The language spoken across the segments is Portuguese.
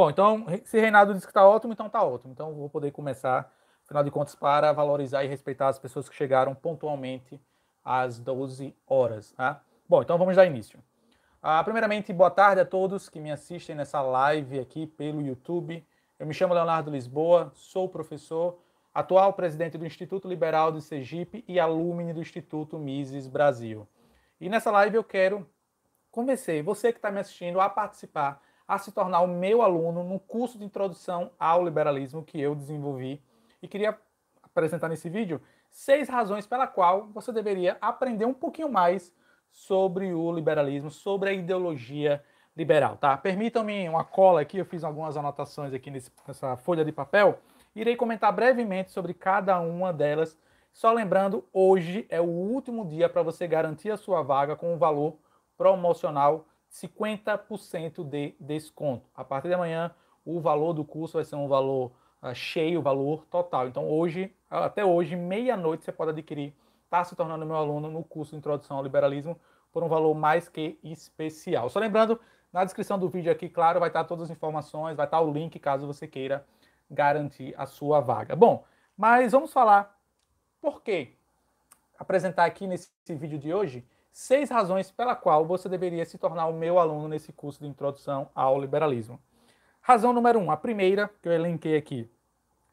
Bom, então, se Reinaldo diz que está ótimo, então está ótimo. Então, vou poder começar, afinal de contas, para valorizar e respeitar as pessoas que chegaram pontualmente às 12 horas. Tá? Bom, então vamos dar início. Ah, primeiramente, boa tarde a todos que me assistem nessa live aqui pelo YouTube. Eu me chamo Leonardo Lisboa, sou professor, atual presidente do Instituto Liberal de Sergipe e alumni do Instituto Mises Brasil. E nessa live eu quero convencer você que está me assistindo a participar a se tornar o meu aluno no curso de introdução ao liberalismo que eu desenvolvi e queria apresentar nesse vídeo seis razões pela qual você deveria aprender um pouquinho mais sobre o liberalismo, sobre a ideologia liberal, tá? Permitam-me uma cola aqui, eu fiz algumas anotações aqui nesse, nessa folha de papel, irei comentar brevemente sobre cada uma delas, só lembrando, hoje é o último dia para você garantir a sua vaga com um valor promocional 50% de desconto. A partir de amanhã, o valor do curso vai ser um valor uh, cheio, valor total. Então, hoje, até hoje, meia-noite, você pode adquirir, está se tornando meu aluno no curso Introdução ao Liberalismo por um valor mais que especial. Só lembrando, na descrição do vídeo aqui, claro, vai estar todas as informações, vai estar o link caso você queira garantir a sua vaga. Bom, mas vamos falar por que apresentar aqui nesse vídeo de hoje seis razões pela qual você deveria se tornar o meu aluno nesse curso de introdução ao liberalismo. Razão número um, a primeira que eu elenquei aqui.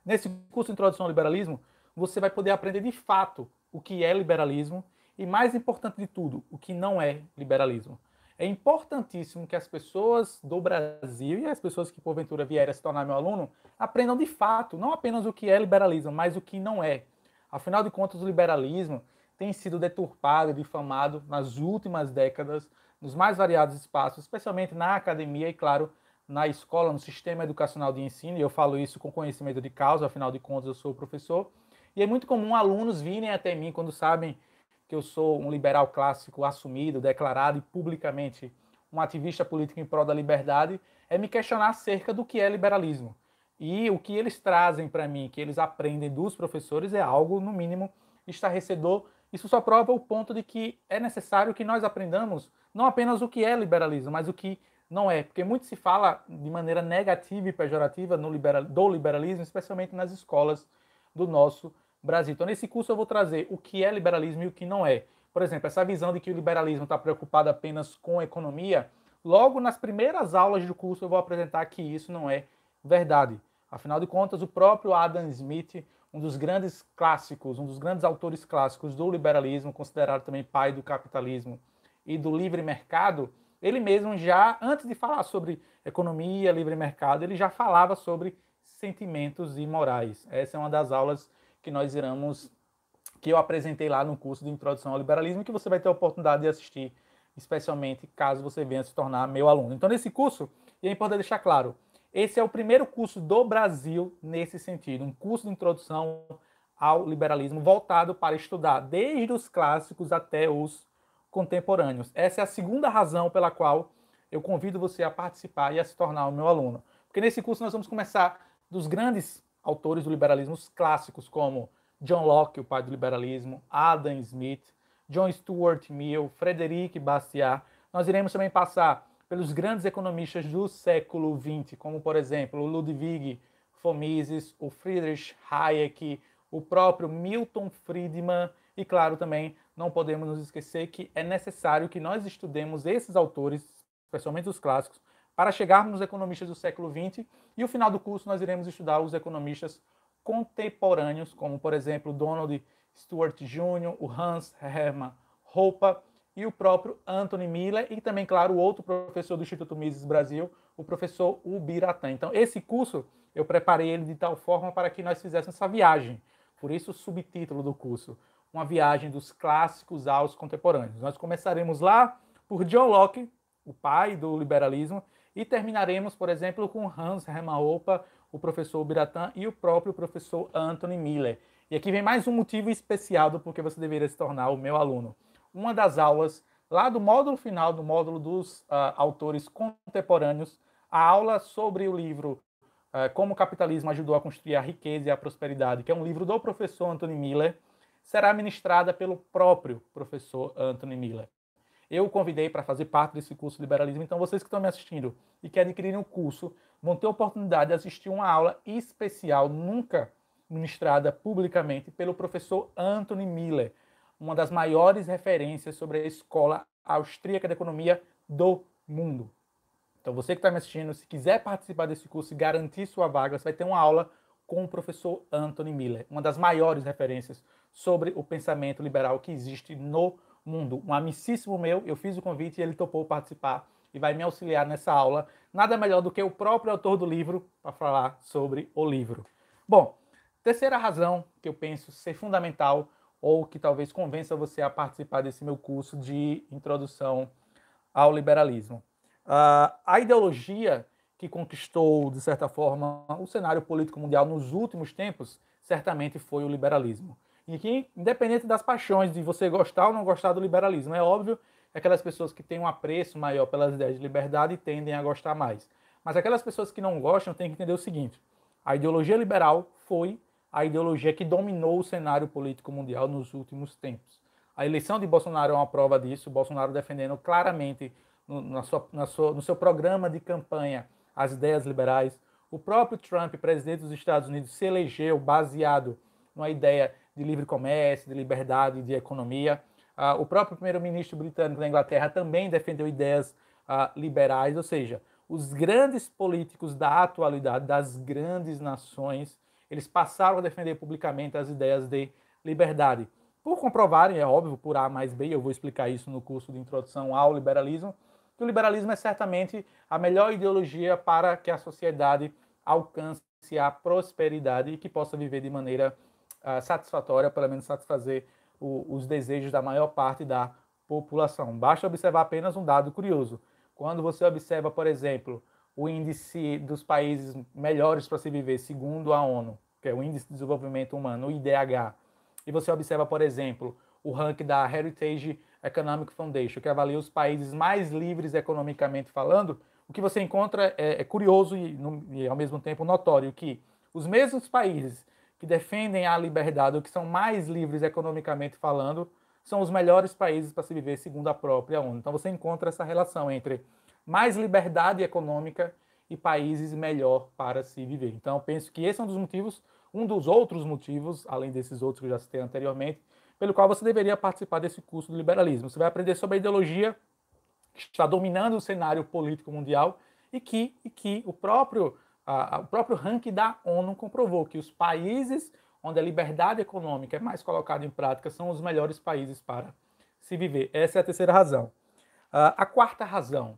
Nesse curso de introdução ao liberalismo, você vai poder aprender de fato o que é liberalismo e, mais importante de tudo, o que não é liberalismo. É importantíssimo que as pessoas do Brasil e as pessoas que porventura vierem a se tornar meu aluno aprendam de fato, não apenas o que é liberalismo, mas o que não é. Afinal de contas, o liberalismo tem sido deturpado e difamado nas últimas décadas, nos mais variados espaços, especialmente na academia e, claro, na escola, no sistema educacional de ensino, e eu falo isso com conhecimento de causa, afinal de contas eu sou professor, e é muito comum alunos virem até mim quando sabem que eu sou um liberal clássico assumido, declarado e publicamente um ativista político em prol da liberdade, é me questionar acerca do que é liberalismo. E o que eles trazem para mim, que eles aprendem dos professores, é algo, no mínimo, estarrecedor isso só prova o ponto de que é necessário que nós aprendamos não apenas o que é liberalismo, mas o que não é. Porque muito se fala de maneira negativa e pejorativa no liberal, do liberalismo, especialmente nas escolas do nosso Brasil. Então, nesse curso, eu vou trazer o que é liberalismo e o que não é. Por exemplo, essa visão de que o liberalismo está preocupado apenas com economia, logo nas primeiras aulas do curso, eu vou apresentar que isso não é verdade. Afinal de contas, o próprio Adam Smith, um dos grandes clássicos, um dos grandes autores clássicos do liberalismo, considerado também pai do capitalismo e do livre mercado, ele mesmo já, antes de falar sobre economia, livre mercado, ele já falava sobre sentimentos e morais. Essa é uma das aulas que nós iremos, que eu apresentei lá no curso de Introdução ao Liberalismo, que você vai ter a oportunidade de assistir, especialmente caso você venha se tornar meu aluno. Então, nesse curso, e é importante deixar claro, esse é o primeiro curso do Brasil nesse sentido, um curso de introdução ao liberalismo voltado para estudar desde os clássicos até os contemporâneos. Essa é a segunda razão pela qual eu convido você a participar e a se tornar o meu aluno. Porque nesse curso nós vamos começar dos grandes autores do liberalismo clássicos, como John Locke, o pai do liberalismo, Adam Smith, John Stuart Mill, Frederic Bastiat. Nós iremos também passar pelos grandes economistas do século XX, como, por exemplo, o Ludwig von Mises, o Friedrich Hayek, o próprio Milton Friedman, e claro, também não podemos nos esquecer que é necessário que nós estudemos esses autores, especialmente os clássicos, para chegarmos aos economistas do século XX, e no final do curso nós iremos estudar os economistas contemporâneos, como, por exemplo, Donald Stewart Jr., o Hans Hermann Hoppe, e o próprio Anthony Miller e também, claro, o outro professor do Instituto Mises Brasil, o professor Ubiratã. Então, esse curso eu preparei ele de tal forma para que nós fizéssemos essa viagem. Por isso o subtítulo do curso, uma viagem dos clássicos aos contemporâneos. Nós começaremos lá por John Locke, o pai do liberalismo, e terminaremos, por exemplo, com Hans Remaopa, o professor Ubiratã e o próprio professor Anthony Miller. E aqui vem mais um motivo especial do porquê você deveria se tornar o meu aluno uma das aulas, lá do módulo final, do módulo dos uh, autores contemporâneos, a aula sobre o livro uh, Como o Capitalismo Ajudou a Construir a Riqueza e a Prosperidade, que é um livro do professor Anthony Miller, será ministrada pelo próprio professor Anthony Miller. Eu o convidei para fazer parte desse curso de liberalismo, então vocês que estão me assistindo e que adquirirem o curso vão ter a oportunidade de assistir uma aula especial, nunca ministrada publicamente, pelo professor Anthony Miller uma das maiores referências sobre a escola austríaca de economia do mundo. Então, você que está me assistindo, se quiser participar desse curso e garantir sua vaga, você vai ter uma aula com o professor Anthony Miller, uma das maiores referências sobre o pensamento liberal que existe no mundo. Um amicíssimo meu, eu fiz o convite e ele topou participar e vai me auxiliar nessa aula. Nada melhor do que o próprio autor do livro para falar sobre o livro. Bom, terceira razão que eu penso ser fundamental ou que talvez convença você a participar desse meu curso de introdução ao liberalismo. Uh, a ideologia que conquistou, de certa forma, o cenário político mundial nos últimos tempos, certamente foi o liberalismo. E que, independente das paixões de você gostar ou não gostar do liberalismo, é óbvio que é aquelas pessoas que têm um apreço maior pelas ideias de liberdade tendem a gostar mais. Mas aquelas pessoas que não gostam têm que entender o seguinte: a ideologia liberal foi a ideologia que dominou o cenário político mundial nos últimos tempos. A eleição de Bolsonaro é uma prova disso, Bolsonaro defendendo claramente no, na sua, na sua, no seu programa de campanha as ideias liberais. O próprio Trump, presidente dos Estados Unidos, se elegeu baseado numa ideia de livre comércio, de liberdade, de economia. Ah, o próprio primeiro-ministro britânico da Inglaterra também defendeu ideias ah, liberais, ou seja, os grandes políticos da atualidade, das grandes nações, eles passaram a defender publicamente as ideias de liberdade. Por comprovarem, é óbvio, por A mais B, eu vou explicar isso no curso de introdução ao liberalismo, que o liberalismo é certamente a melhor ideologia para que a sociedade alcance a prosperidade e que possa viver de maneira uh, satisfatória, pelo menos satisfazer o, os desejos da maior parte da população. Basta observar apenas um dado curioso. Quando você observa, por exemplo, o índice dos países melhores para se viver, segundo a ONU, que é o Índice de Desenvolvimento Humano, o IDH. E você observa, por exemplo, o ranking da Heritage Economic Foundation, que avalia os países mais livres economicamente falando, o que você encontra é, é curioso e, no, e, ao mesmo tempo, notório que os mesmos países que defendem a liberdade ou que são mais livres economicamente falando são os melhores países para se viver, segundo a própria ONU. Então, você encontra essa relação entre mais liberdade econômica e países melhor para se viver. Então, penso que esse é um dos motivos, um dos outros motivos, além desses outros que eu já citei anteriormente, pelo qual você deveria participar desse curso do liberalismo. Você vai aprender sobre a ideologia que está dominando o cenário político mundial e que, e que o, próprio, a, o próprio ranking da ONU comprovou que os países onde a liberdade econômica é mais colocada em prática são os melhores países para se viver. Essa é a terceira razão. Ah, a quarta razão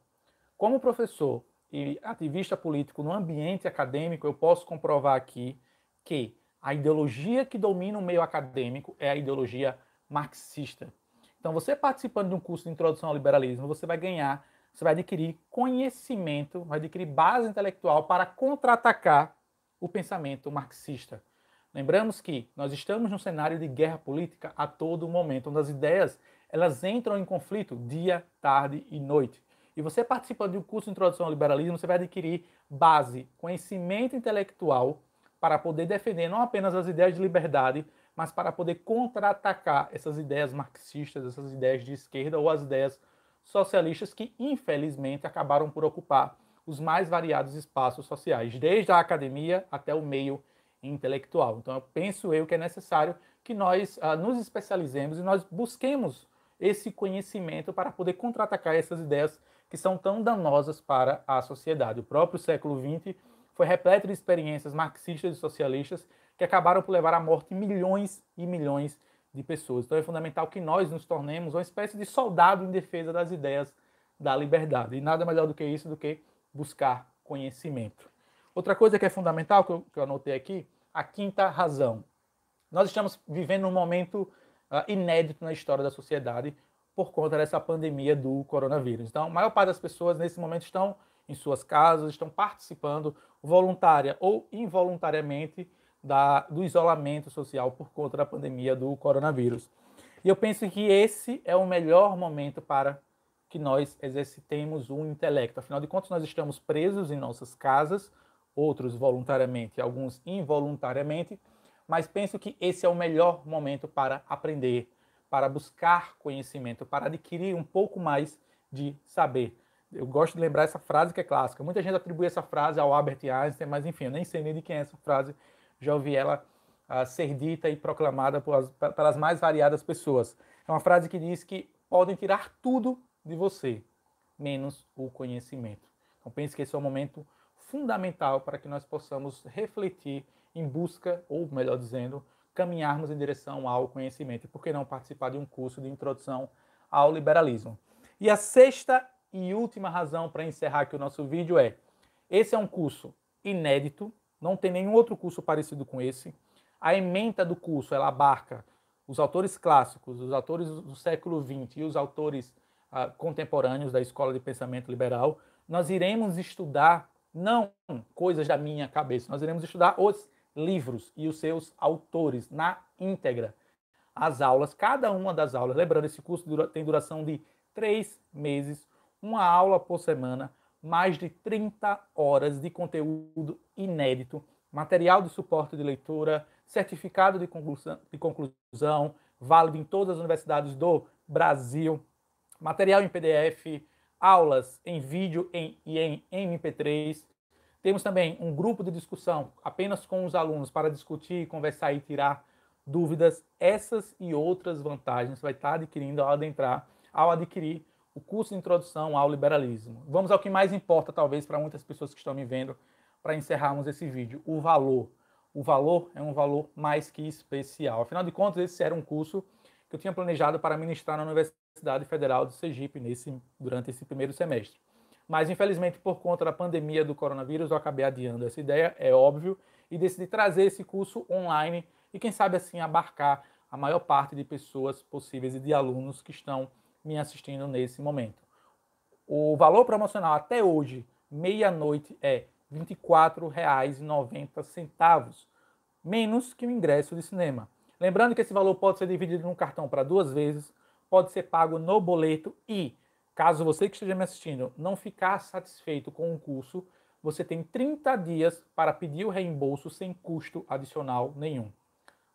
como professor e ativista político no ambiente acadêmico, eu posso comprovar aqui que a ideologia que domina o meio acadêmico é a ideologia marxista. Então, você participando de um curso de introdução ao liberalismo, você vai ganhar, você vai adquirir conhecimento, vai adquirir base intelectual para contra-atacar o pensamento marxista. Lembramos que nós estamos num cenário de guerra política a todo momento, onde as ideias elas entram em conflito dia, tarde e noite. E você participando de um curso de introdução ao liberalismo, você vai adquirir base, conhecimento intelectual para poder defender não apenas as ideias de liberdade, mas para poder contra-atacar essas ideias marxistas, essas ideias de esquerda ou as ideias socialistas que, infelizmente, acabaram por ocupar os mais variados espaços sociais, desde a academia até o meio intelectual. Então, eu penso eu que é necessário que nós ah, nos especializemos e nós busquemos esse conhecimento para poder contra-atacar essas ideias que são tão danosas para a sociedade. O próprio século XX foi repleto de experiências marxistas e socialistas que acabaram por levar à morte milhões e milhões de pessoas. Então é fundamental que nós nos tornemos uma espécie de soldado em defesa das ideias da liberdade. E nada melhor do que isso do que buscar conhecimento. Outra coisa que é fundamental, que eu, que eu anotei aqui, a quinta razão. Nós estamos vivendo um momento uh, inédito na história da sociedade, por conta dessa pandemia do coronavírus. Então, a maior parte das pessoas nesse momento estão em suas casas, estão participando voluntária ou involuntariamente da, do isolamento social por conta da pandemia do coronavírus. E eu penso que esse é o melhor momento para que nós exercitemos o intelecto. Afinal de contas, nós estamos presos em nossas casas, outros voluntariamente, alguns involuntariamente, mas penso que esse é o melhor momento para aprender, para buscar conhecimento, para adquirir um pouco mais de saber. Eu gosto de lembrar essa frase que é clássica. Muita gente atribui essa frase ao Albert Einstein, mas enfim, eu nem sei nem de quem é essa frase. Já ouvi ela uh, ser dita e proclamada pelas, pelas mais variadas pessoas. É uma frase que diz que podem tirar tudo de você, menos o conhecimento. Então pense que esse é um momento fundamental para que nós possamos refletir em busca, ou melhor dizendo, caminharmos em direção ao conhecimento. E por que não participar de um curso de introdução ao liberalismo? E a sexta e última razão para encerrar aqui o nosso vídeo é: esse é um curso inédito, não tem nenhum outro curso parecido com esse. A ementa do curso ela abarca os autores clássicos, os autores do século XX e os autores uh, contemporâneos da escola de pensamento liberal. Nós iremos estudar não coisas da minha cabeça, nós iremos estudar os livros e os seus autores na íntegra. As aulas, cada uma das aulas, lembrando, esse curso tem duração de três meses, uma aula por semana, mais de 30 horas de conteúdo inédito, material de suporte de leitura, certificado de conclusão, de conclusão válido em todas as universidades do Brasil, material em PDF, aulas em vídeo e em MP3, temos também um grupo de discussão apenas com os alunos para discutir, conversar e tirar dúvidas. Essas e outras vantagens vai estar adquirindo ao adentrar, ao adquirir o curso de introdução ao liberalismo. Vamos ao que mais importa, talvez, para muitas pessoas que estão me vendo, para encerrarmos esse vídeo: o valor. O valor é um valor mais que especial. Afinal de contas, esse era um curso que eu tinha planejado para ministrar na Universidade Federal de Sergipe nesse, durante esse primeiro semestre. Mas, infelizmente, por conta da pandemia do coronavírus, eu acabei adiando essa ideia, é óbvio, e decidi trazer esse curso online e, quem sabe, assim, abarcar a maior parte de pessoas possíveis e de alunos que estão me assistindo nesse momento. O valor promocional até hoje, meia-noite, é R$ 24,90, menos que o ingresso de cinema. Lembrando que esse valor pode ser dividido num cartão para duas vezes, pode ser pago no boleto e Caso você que esteja me assistindo não ficar satisfeito com o curso, você tem 30 dias para pedir o reembolso sem custo adicional nenhum.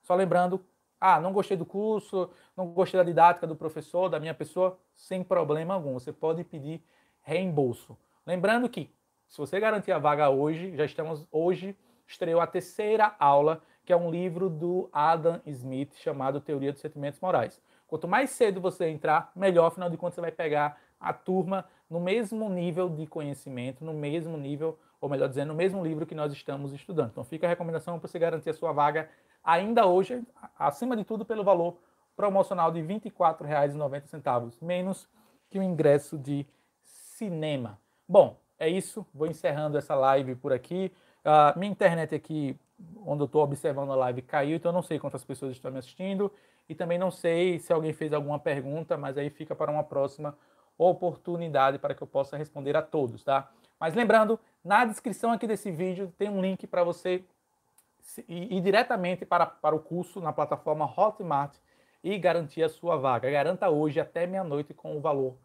Só lembrando, ah, não gostei do curso, não gostei da didática do professor, da minha pessoa, sem problema algum, você pode pedir reembolso. Lembrando que se você garantir a vaga hoje, já estamos hoje estreou a terceira aula, que é um livro do Adam Smith chamado Teoria dos Sentimentos Morais. Quanto mais cedo você entrar, melhor, afinal de contas você vai pegar a turma no mesmo nível de conhecimento, no mesmo nível, ou melhor dizendo, no mesmo livro que nós estamos estudando. Então fica a recomendação para você garantir a sua vaga ainda hoje, acima de tudo pelo valor promocional de R$ 24,90, menos que o ingresso de cinema. Bom, é isso. Vou encerrando essa live por aqui. Uh, minha internet aqui, onde eu estou observando a live, caiu, então eu não sei quantas pessoas estão me assistindo. E também não sei se alguém fez alguma pergunta, mas aí fica para uma próxima oportunidade para que eu possa responder a todos, tá? Mas lembrando, na descrição aqui desse vídeo tem um link para você ir diretamente para, para o curso na plataforma Hotmart e garantir a sua vaga. Garanta hoje até meia-noite com o valor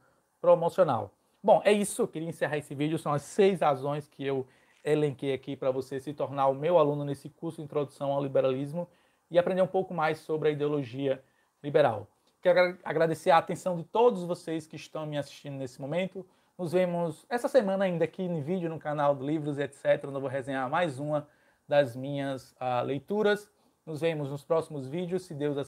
promocional. Bom, é isso. Eu queria encerrar esse vídeo. São as seis razões que eu elenquei aqui para você se tornar o meu aluno nesse curso Introdução ao Liberalismo e aprender um pouco mais sobre a ideologia liberal. Quero agradecer a atenção de todos vocês que estão me assistindo nesse momento. Nos vemos essa semana ainda aqui em vídeo no canal do Livros, etc. Onde eu vou resenhar mais uma das minhas uh, leituras. Nos vemos nos próximos vídeos, se Deus